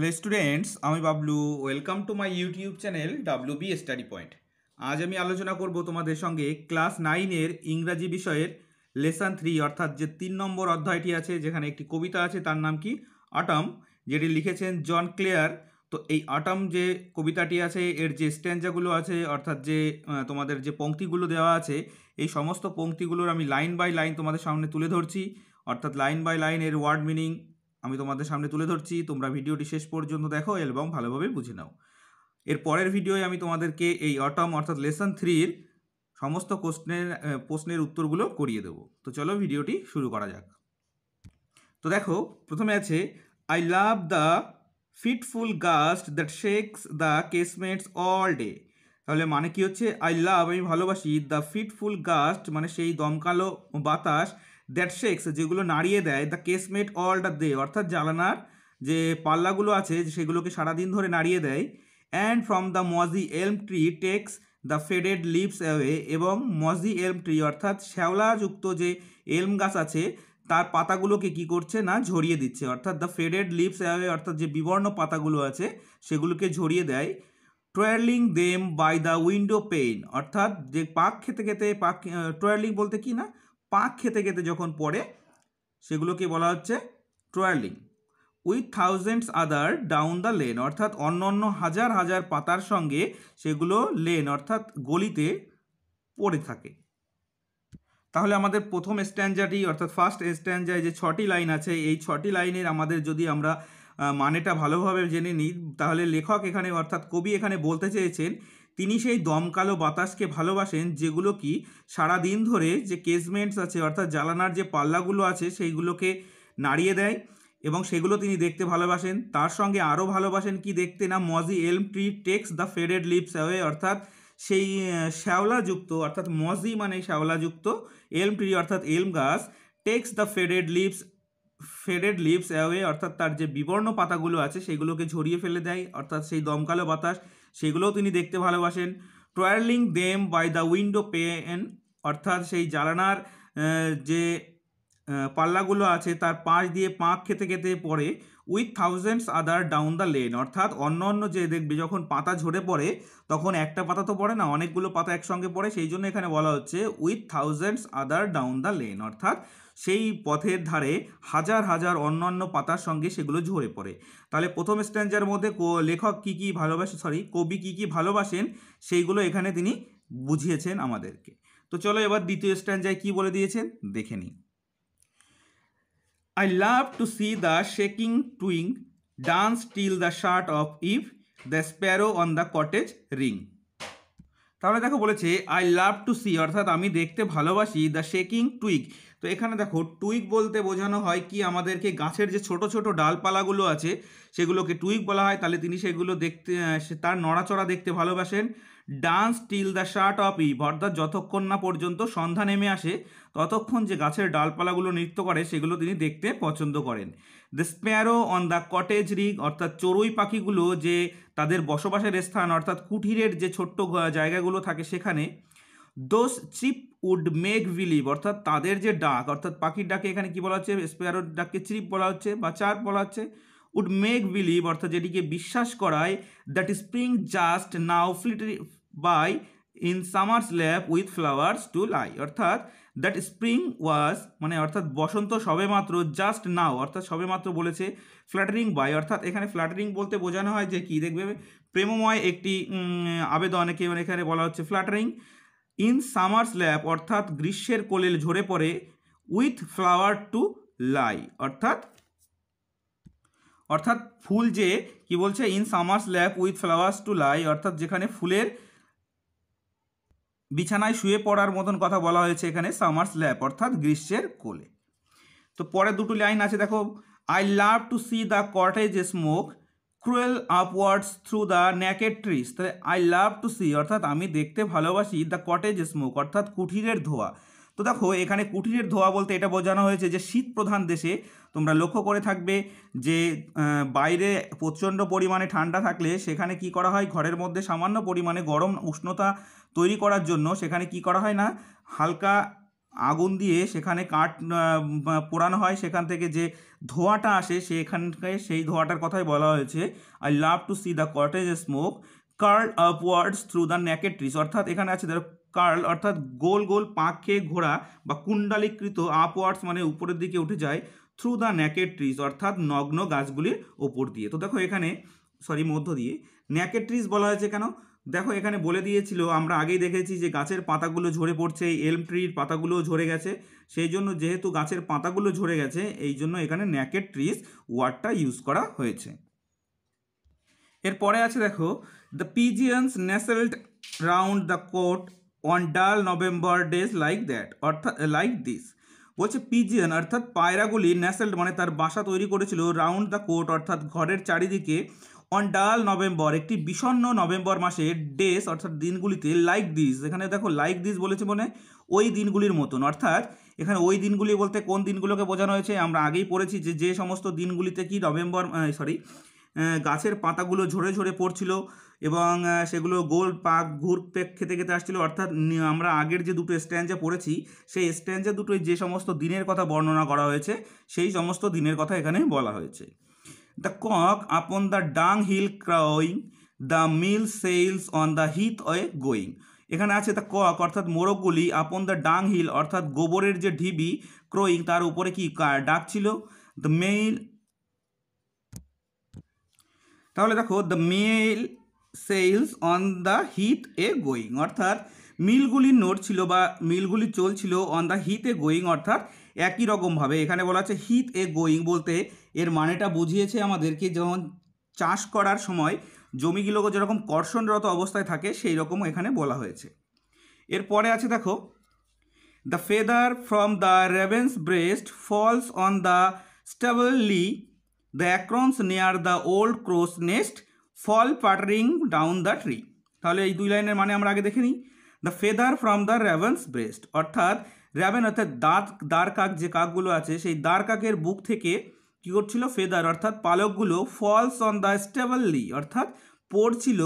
hello students আমি Bablu welcome to my YouTube channel W B study point আজ আমি আলোচনা করব তোমাদের সঙ্গে ক্লাস নাইনের ইংরাজি বিষয়ের লেসান থ্রি অর্থাৎ যে তিন নম্বর অধ্যায়টি আছে যেখানে একটি কবিতা আছে তার নাম কি আটম যেটি লিখেছেন জন ক্লেয়ার তো এই আটম যে কবিতাটি আছে এর যে স্ট্যান্ডাগুলো আছে অর্থাৎ যে তোমাদের যে পঙ্ক্তিগুলো দেওয়া আছে এই সমস্ত পংক্তিগুলোর আমি লাইন বাই লাইন তোমাদের সামনে তুলে ধরছি অর্থাৎ লাইন বাই লাইন এর ওয়ার্ড মিনিং আমি তোমাদের সামনে তুলে ধরছি তোমরা ভিডিওটি শেষ পর্যন্ত দেখো এবং ভালোভাবে বুঝে নাও এর পরের ভিডিওয় আমি তোমাদেরকে এই অটম অর্থাৎ লেসন থ্রির সমস্ত কোশ্চেনের প্রশ্নের উত্তরগুলো করিয়ে দেবো তো চলো ভিডিওটি শুরু করা যাক তো দেখো প্রথমে আছে I love the fitful gust that shakes the casements all day তাহলে মানে কি হচ্ছে আই লাভ আমি ভালোবাসি দ্য ফিটফুল গাস্ট মানে সেই দমকালো বাতাস দ্যাট সেক্স যেগুলো নাড়িয়ে দেয় the casement all the day অর্থাৎ জ্বালানার যে পাল্লাগুলো আছে সেগুলোকে সারাদিন ধরে নাড়িয়ে দেয় and from the mossy elm tree takes the faded leaves away এবং মজি এলম ট্রি অর্থাৎ শ্যাওলাযুক্ত যে এলম গাছ আছে তার পাতাগুলোকে কি করছে না ঝরিয়ে দিচ্ছে অর্থাৎ দ্য ফেডেড লিভস অ্যাওয়ে অর্থাৎ যে বিবর্ণ পাতাগুলো আছে সেগুলোকে ঝরিয়ে দেয় trailing them by the window pane অর্থাৎ যে পাক খেতে খেতে পাক ট্রয়ারলিং বলতে কি না পাক খেতে খেতে যখন পড়ে সেগুলোকে বলা হচ্ছে trailing with thousands other down the lane অর্থাৎ অন্য অন্য হাজার হাজার পাতার সঙ্গে সেগুলো লেন অর্থাৎ গলিতে পড়ে থাকে তাহলে আমাদের প্রথম স্ট্যান্ডজাটি অর্থাৎ ফার্স্ট স্ট্যান্ডায় যে ছটি লাইন আছে এই ছটি লাইনের আমাদের যদি আমরা মানেটা ভালোভাবে জেনে নিই তাহলে লেখক এখানে অর্থাৎ কবি এখানে বলতে চেয়েছেন তিনি সেই দমকালো বাতাসকে ভালোবাসেন যেগুলো কি সারা দিন ধরে যে কেসমেন্টস আছে অর্থাৎ জ্বালানার যে পাল্লাগুলো আছে সেইগুলোকে নাড়িয়ে দেয় এবং সেগুলো তিনি দেখতে ভালোবাসেন তার সঙ্গে আরও ভালোবাসেন কি দেখতে না mossy elm tree takes the faded leaves away অর্থাৎ সেই শ্যাওলাযুক্ত অর্থাৎ মজি মানে শ্যাওলাযুক্ত এলম ট্রি অর্থাৎ এলম গাছ takes the faded leaves faded leaves away অর্থাৎ তার যে বিবর্ণ পাতাগুলো আছে সেগুলোকে ঝরিয়ে ফেলে দেয় অর্থাৎ সেই দমকালো বাতাস সেগুলোও তিনি দেখতে ভালোবাসেন twirling them by the window pane অর্থাৎ সেই জালানার যে পাল্লাগুলো আছে তার পাশ দিয়ে পাঁক খেতে খেতে পড়ে with thousands other down the lane অর্থাৎ অন্য অন্য যে দেখবে যখন পাতা ঝরে পড়ে তখন একটা পাতা তো পড়ে না অনেকগুলো পাতা একসঙ্গে পড়ে সেই জন্য এখানে বলা হচ্ছে with thousands other down the lane অর্থাৎ সেই পথের ধারে হাজার হাজার অন্যান্য পাতার সঙ্গে সেগুলো ঝরে পড়ে তাহলে প্রথম স্ট্যান্ডার মধ্যে লেখক কি কি ভালোবাসে সরি কবি কি কি ভালোবাসেন সেইগুলো এখানে তিনি বুঝিয়েছেন আমাদেরকে তো চলো এবার দ্বিতীয় স্ট্যান্ডায় কি বলে দিয়েছেন দেখে নিন I love to see the shaking twig dance till the shut of eve the sparrow on the cottage rick তাহলে দেখো বলেছে আই লাভ টু সি অর্থাৎ আমি দেখতে ভালোবাসি দ্য শেকিং টুইক তো এখানে দেখো টুইক বলতে বোঝানো হয় কি আমাদেরকে গাছের যে ছোট ছোট ডালপালাগুলো আছে সেগুলোকে টুইক বলা হয় তাহলে তিনি সেগুলো দেখতে তার নড়াচড়া দেখতে ভালোবাসেন dance till the shut of eve অর্থাৎ যতক্ষণ না পর্যন্ত সন্ধ্যা নেমে আসে ততক্ষণ যে গাছের ডালপালাগুলো নৃত্য করে সেগুলো তিনি দেখতে পছন্দ করেন the sparrow on the cottage rick অর্থাৎ চড়ুই পাখিগুলো যে তাদের বসবাসের স্থান অর্থাৎ কুঠিরের যে ছোট্ট জায়গাগুলো থাকে সেখানে those chirp would make believe অর্থাৎ তাদের যে ডাক অর্থাৎ পাখির ডাকে এখানে কি বলা হচ্ছে স্পেয়ারোর ডাককে চিপ বলা হচ্ছে বা চার বলা হচ্ছে উড মেক বিলিভ অর্থাৎ যেটিকে বিশ্বাস করায় that spring just now flirting by in summer's lap with flowers to lie অর্থাৎ দ্যাট স্প্রিং ওয়াজ মানে অর্থাৎ বসন্ত সবেমাত্র জাস্ট নাও অর্থাৎ সবেমাত্র বলেছে ফ্ল্যাটারিং বাই অর্থাৎ এখানে ফ্ল্যাটারিং বলতে বোঝানো হয় যে কী দেখবে প্রেমময় একটি আবেদনকে একে মানে এখানে বলা হচ্ছে ফ্ল্যাটারিং ইন সামার্স ল্যাব অর্থাৎ গ্রীষ্মের কোলেল ঝরে পড়ে উইথ ফ্লাওয়ার টু লাই অর্থাৎ অর্থাৎ ফুল যে কি বলছে in summer's lap with flowers to lie অর্থাৎ যেখানে ফুলের বিছানায় শুয়ে পড়ার মতন কথা বলা হয়েছে এখানে সামার্স ল্যাপ অর্থাৎ গ্রীষ্মের কোলে তো পরে দুটো লাইন আছে দেখো I love to see the cottage smoke curl upwards through the naked trees তাহলে আই লাভ টু সি অর্থাৎ আমি দেখতে ভালোবাসি দ্য কটেজ স্মোক অর্থাৎ কুঠিরের ধোয়া তো দেখো এখানে কুটিরের ধোয়া বলতে এটা বোঝানো হয়েছে যে শীত প্রধান দেশে তোমরা লক্ষ্য করে থাকবে যে বাইরে প্রচণ্ড পরিমাণে ঠান্ডা থাকলে সেখানে কি করা হয় ঘরের মধ্যে সামান্য পরিমাণে গরম উষ্ণতা তৈরি করার জন্য সেখানে কি করা হয় না হালকা আগুন দিয়ে সেখানে কাঠ পোড়ানো হয় সেখান থেকে যে ধোঁয়াটা আসে সেখানকে সেই ধোঁয়াটার কথাই বলা হয়েছে I love to see the cottage smoke curl upwards through the naked trees অর্থাৎ এখানে আছে ধরো কার্ল অর্থাৎ গোল গোল পাঁক খেয়ে ঘোরা বা কুণ্ডালিকৃত আপওয়ার্ডস মানে উপরের দিকে উঠে যায় থ্রু দ্য ন্যাকেড ট্রিজ অর্থাৎ নগ্ন গাছগুলির ওপর দিয়ে তো দেখো এখানে সরি মধ্য দিয়ে ন্যাকেড ট্রিজ বলা হয়েছে কেন দেখো এখানে বলে দিয়েছিল আমরা আগেই দেখেছি যে গাছের পাতাগুলো ঝরে পড়ছে এলম ট্রির পাতাগুলো ঝরে গেছে সেই জন্য যেহেতু গাছের পাতাগুলো ঝরে গেছে এই জন্য এখানে ন্যাকেড ট্রিজ ওয়ার্ডটা ইউজ করা হয়েছে এরপরে আছে দেখো the pigeons nestled round the cote on dull November days like that অর্থাৎ লাইক দিস বলছে পিজিয়ান অর্থাৎ পায়রাগুলি ন্যাসেল্ড মানে তার বাসা তৈরি করেছিল রাউন্ড দ্য কোর্ট অর্থাৎ ঘরের চারিদিকে অন ডাল নভেম্বর একটি বিষণ্ন নভেম্বর মাসে ডেস অর্থাৎ দিনগুলিতে লাইক দিস এখানে দেখো লাইক দিস বলেছে মানে ওই দিনগুলির মতন অর্থাৎ এখানে ওই দিনগুলি বলতে কোন দিনগুলোকে বোঝানো হয়েছে আমরা আগেই পড়েছি যে যে সমস্ত দিনগুলিতে কি নভেম্বর সরি গাছের পাতাগুলো ঝরে ঝরে পড়ছিল এবং সেগুলো গোল পাক ঘুর পেক খেতে খেতে আসছিল অর্থাৎ আমরা আগের যে দুটো স্ট্যান্ডে পড়েছি সেই স্ট্যান্ডে দুটোই যে সমস্ত দিনের কথা বর্ণনা করা হয়েছে সেই সমস্ত দিনের কথা এখানে বলা হয়েছে the cock upon the dunghill crowing the mill sails on the heath a going এখানে আছে দ্য কক অর্থাৎ মোরগগুলি আপন দ্য ডাং হিল অর্থাৎ গোবরের যে ঢিবি ক্রোয়িং তার উপরে কি ডাক ছিল দ্য মেল তাহলে দেখো the mill sails on the heath a going অর্থাৎ মিলগুলি নড়ছিল বা মিলগুলি চলছিল on the heath a going অর্থাৎ একই রকমভাবে এখানে বলা আছে হিট এ গোয়িং বলতে এর মানেটা বুঝিয়েছে আমাদেরকে যখন চাষ করার সময় জমিগুলো যেরকম কর্ষণরত অবস্থায় থাকে সেই রকম এখানে বলা হয়েছে এরপরে আছে দেখো the feather from the raven's breast falls on the lea the acorns near the old crow's nest fall pattering down the tree তাহলে এই দুই লাইনের মানে আমরা আগে দেখে নিই the feather from the raven's breast অর্থাৎ র্যাভেন অর্থাৎ দাঁত দ্বার কাক যে কাকগুলো আছে সেই দ্বার কাকের বুক থেকে কী করছিল ফেদার অর্থাৎ পালকগুলো ফলস অন দ্য স্টেবললি অর্থাৎ পড়ছিল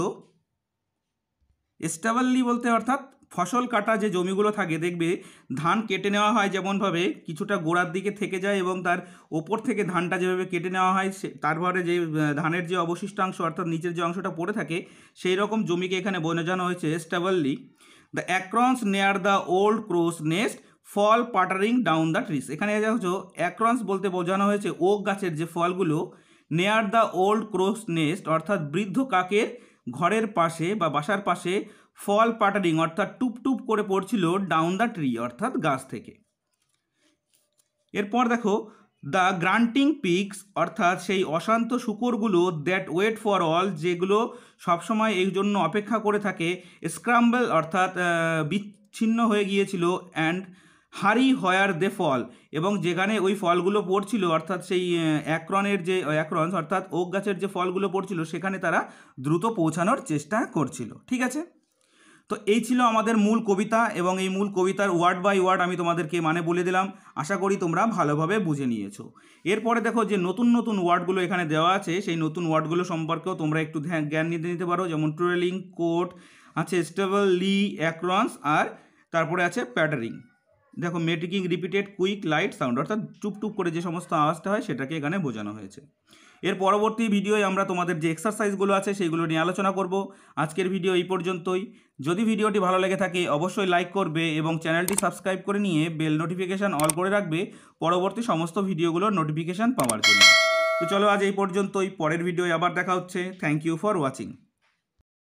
স্টেবললি বলতে অর্থাৎ ফসল কাটা যে জমিগুলো থাকে দেখবে ধান কেটে নেওয়া হয় যেমনভাবে কিছুটা গোড়ার দিকে থেকে যায় এবং তার ওপর থেকে ধানটা যেভাবে কেটে নেওয়া হয় সে তারপরে যে ধানের যে অবশিষ্টাংশ অর্থাৎ নিচের যে অংশটা পড়ে থাকে সেই রকম জমিকে এখানে বোঝানো হয়েছে স্টেবললি the acorns near the old crow's nest fall pattering down the trees এখানে যা হচ্ছে অ্যাক্রন্স বলতে বোঝানো হয়েছে ওক গাছের যে ফলগুলো নেয়ার দ্য ওল্ড ক্রোস নেস্ট অর্থাৎ বৃদ্ধ কাকের ঘরের পাশে বা বাসার পাশে ফল পাটারিং অর্থাৎ টুপটুপ করে পড়ছিল ডাউন দ্য ট্রি অর্থাৎ গাছ থেকে এরপর দেখো দ্য গ্রান্টিং পিক্স অর্থাৎ সেই অশান্ত শুকরগুলো দ্যাট ওয়েট ফর অল যেগুলো সবসময় এই জন্য অপেক্ষা করে থাকে স্ক্রাম্বল অর্থাৎ বিচ্ছিন্ন হয়ে গিয়েছিল অ্যান্ড হারি হয়ার দে ফল এবং যেখানে ওই ফলগুলো পড়ছিল অর্থাৎ সেই অ্যাক্রনের যে অ্যাক্রন অর্থাৎ ওক গাছের যে ফলগুলো পড়ছিল সেখানে তারা দ্রুত পৌঁছানোর চেষ্টা করছিল ঠিক আছে তো এই ছিল আমাদের মূল কবিতা এবং এই মূল কবিতার ওয়ার্ড বাই ওয়ার্ড আমি তোমাদেরকে মানে বলে দিলাম আশা করি তোমরা ভালোভাবে বুঝে নিয়েছো এরপরে দেখো যে নতুন নতুন ওয়ার্ডগুলো এখানে দেওয়া আছে সেই নতুন ওয়ার্ডগুলো সম্পর্কেও তোমরা একটু জ্ঞান নিতে নিতে পারো যেমন ট্রেলিং কোট আছে স্টেবল লি অ্যাক্রন্স আর তারপরে আছে প্যাটারিং দেখো মেটিকিং রিপিটেড কুইক লাইট সাউন্ড অর্থাৎ টুপ টুপ করে যে সমস্ত আওয়াজটা হয় সেটাকে এখানে বোঝানো হয়েছে এর পরবর্তী ভিডিওয় আমরা তোমাদের যে এক্সারসাইজগুলো আছে সেইগুলো নিয়ে আলোচনা করব আজকের ভিডিও এই পর্যন্তই যদি ভিডিওটি ভালো লেগে থাকে অবশ্যই লাইক করবে এবং চ্যানেলটি সাবস্ক্রাইব করে নিয়ে বেল নোটিফিকেশান অল করে রাখবে পরবর্তী সমস্ত ভিডিওগুলোর নোটিফিকেশান পাওয়ার জন্য তো চলো আজ এই পর্যন্তই পরের ভিডিও আবার দেখা হচ্ছে থ্যাংক ইউ ফর ওয়াচিং